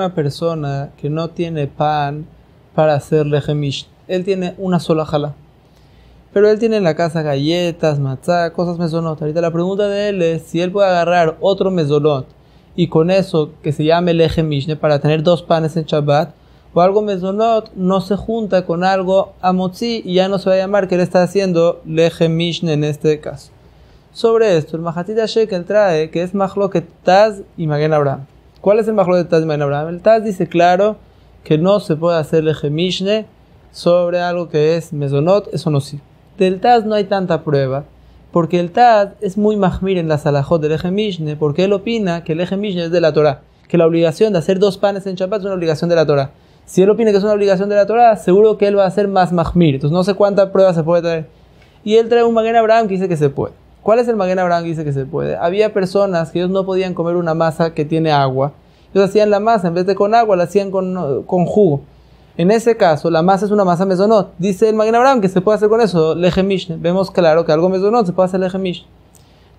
una persona que no tiene pan para hacerle gemish. Él tiene una sola jala. Pero él tiene en la casa galletas, matzá, cosas mesonot. Ahorita la pregunta de él es si él puede agarrar otro mesonot y con eso que se llame leje para tener dos panes en Shabbat o algo mesonot no se junta con algo amotzi y ya no se va a llamar que él está haciendo leje en este caso. Sobre esto, el que Shekel trae que es que Taz y Magen Abraham. ¿Cuál es el mejor de Taz Abraham? El Taz dice claro que no se puede hacer el sobre algo que es mesonot, eso no sí. Del Taz no hay tanta prueba, porque el Taz es muy mahmir en la Salahot del eje porque él opina que el eje es de la Torah, que la obligación de hacer dos panes en Shabbat es una obligación de la Torah. Si él opina que es una obligación de la Torah, seguro que él va a hacer más mahmir. Entonces no sé cuánta prueba se puede traer. Y él trae un Magen Abraham que dice que se puede. ¿Cuál es el Maguen Abraham? que Dice que se puede. Había personas que ellos no podían comer una masa que tiene agua. Ellos hacían la masa, en vez de con agua, la hacían con, jugo. En ese caso, la masa es una masa mesonot. Dice el Maguen Abraham que se puede hacer con eso, lejemish. Vemos claro que algo mesonot se puede hacer lejemish.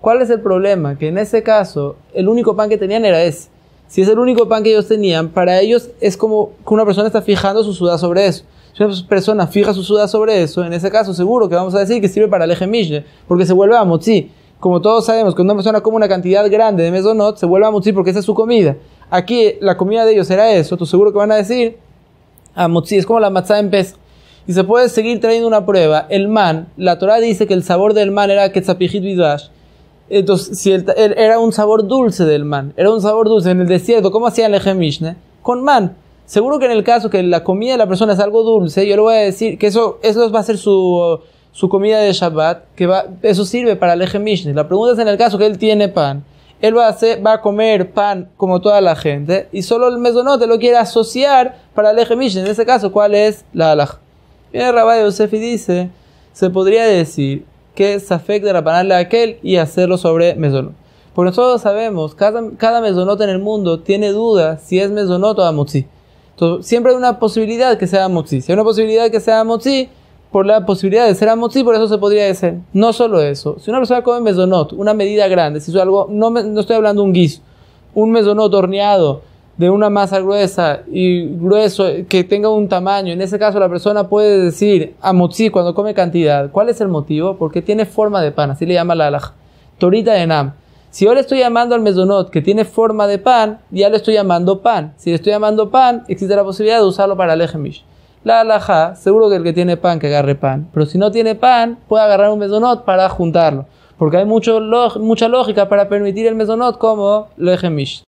¿Cuál es el problema? Que en ese caso, el único pan que tenían era ese. Si es el único pan que ellos tenían, para ellos es como que una persona está fijando su sudad sobre eso. Si una persona fija su suda sobre eso, en ese caso seguro que vamos a decir que sirve para el eje porque se vuelve a Motzi. Como todos sabemos, cuando una persona come una cantidad grande de mesonot, se vuelve a Motzi porque esa es su comida. Aquí la comida de ellos era eso, tú seguro que van a decir a Motzi, es como la matzá en pez. Y se puede seguir trayendo una prueba. El man, la Torah dice que el sabor del man era ketzapijit vidash. Entonces, si el, era un sabor dulce del man, era un sabor dulce en el desierto, ¿cómo hacían el eje Con man. Seguro que en el caso que la comida de la persona es algo dulce, yo le voy a decir que eso, eso va a ser su, su comida de Shabbat, que va, eso sirve para el eje Mishneh. La pregunta es en el caso que él tiene pan. Él va a, va a comer pan como toda la gente y solo el mesonote lo quiere asociar para el eje Mishneh. En ese caso, ¿cuál es la halaj? Viene el rabbi Yosef y dice, se podría decir que afecto de rapanarle a aquel y hacerlo sobre mesonote. Porque nosotros sabemos, cada, cada mesonote en el mundo tiene dudas si es mesonote o amutzi siempre hay una posibilidad que sea Motzi. Si hay una posibilidad que sea Motzi, por la posibilidad de ser Amotzi, por eso se podría decir. No solo eso. Si una persona come mesonot, una medida grande, si es algo, no, estoy hablando de un guiso, un mesonot horneado de una masa gruesa y grueso que tenga un tamaño, en ese caso la persona puede decir Amotzi cuando come cantidad. ¿Cuál es el motivo? Porque tiene forma de pan, así le llama la Torita de Nam. Si yo le estoy llamando al mesonot que tiene forma de pan, ya le estoy llamando pan. Si le estoy llamando pan, existe la posibilidad de usarlo para el lejemish. La alajá, seguro que el que tiene pan que agarre pan, pero si no tiene pan, puede agarrar un mesonot para juntarlo, porque hay mucho, mucha lógica para permitir el mesonot como lejemish.